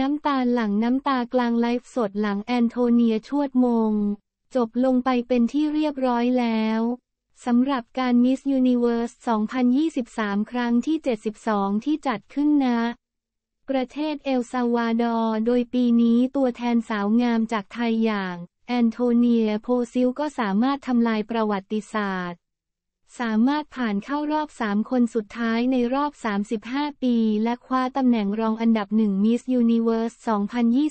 น้ำตาหลังน้ำตากลางไลฟ์สดหลังแอนโทเนียชวดมง จบลงไปเป็นที่เรียบร้อยแล้วสำหรับการมิสยูนิเวอร์ส2023 ครั้งที่ 72 ที่จัดขึ้นณนะ ประเทศเอลซาวาดอร์โดยปีนี้ตัวแทนสาวงามจากไทยอย่าง แอนโทเนียโพซิลก็สามารถทำลายประวัติศาสตร์สามารถผ่านเข้ารอบ 3 คนสุดท้ายในรอบ 35 ปี และคว้าตำแหน่งรองอันดับหนึ่งมิสยูนิเวิร์ส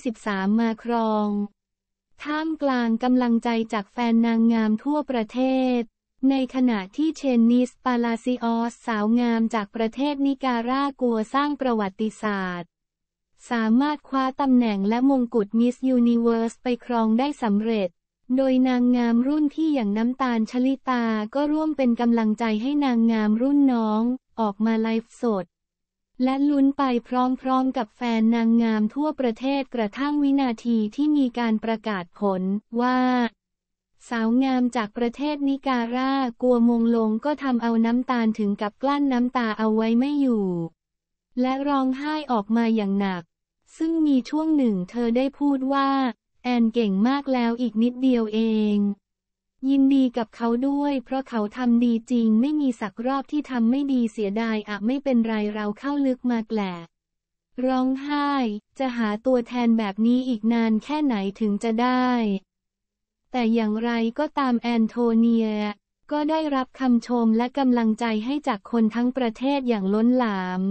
2023 มาครอง ท่ามกลางกำลังใจจากแฟนนางงามทั่วประเทศ ในขณะที่เชนนิส ปาลาซิออสสาวงามจากประเทศนิการากัวสร้างประวัติศาสตร์ สามารถคว้าตำแหน่งและมงกุฎมิสยูนิเวิร์สไปครองได้สำเร็จโดยนางงามรุ่นที่อย่างน้ำตาลชลิตาก็ร่วมเป็นกำลังใจให้นางงามรุ่นน้อง ออกมาไลฟ์สด และลุ้นไปพร้อมๆกับแฟนนางงามทั่วประเทศกระทั่งวินาทีที่มีการประกาศผลว่า สาวงามจากประเทศนิการากัวมงลงก็ทำเอาน้ำตาลถึงกับกลั้นน้ำตาเอาไว้ไม่อยู่ และร้องไห้ออกมาอย่างหนัก ซึ่งมีช่วงหนึ่งเธอได้พูดว่าแอนเก่งมากแล้วอีกนิดเดียวเอง ยินดีกับเขาด้วยเพราะเขาทำดีจริงไม่มีสักรอบที่ทำไม่ดีเสียดายอะไม่เป็นไรเราเข้าลึกมาแกละร้องไห้ จะหาตัวแทนแบบนี้อีกนานแค่ไหนถึงจะได้ แต่อย่างไรก็ตามแอนโทเนีย ก็ได้รับคำชมและกำลังใจให้จากคนทั้งประเทศอย่างล้นหลาม